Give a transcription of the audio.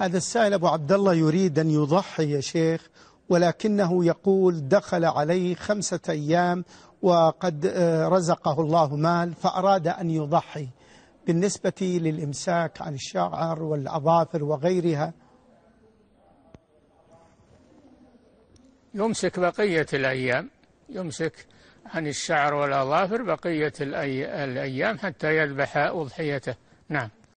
هذا السائل أبو عبد الله يريد أن يضحي يا شيخ ولكنه يقول دخل عليه خمسة أيام وقد آه، رزقه الله مال فأراد أن يضحي بالنسبة للإمساك عن الشعر والأظافر وغيرها يمسك بقية الأيام يمسك عن الشعر والأظافر بقية الأيام حتى يذبح أضحيته نعم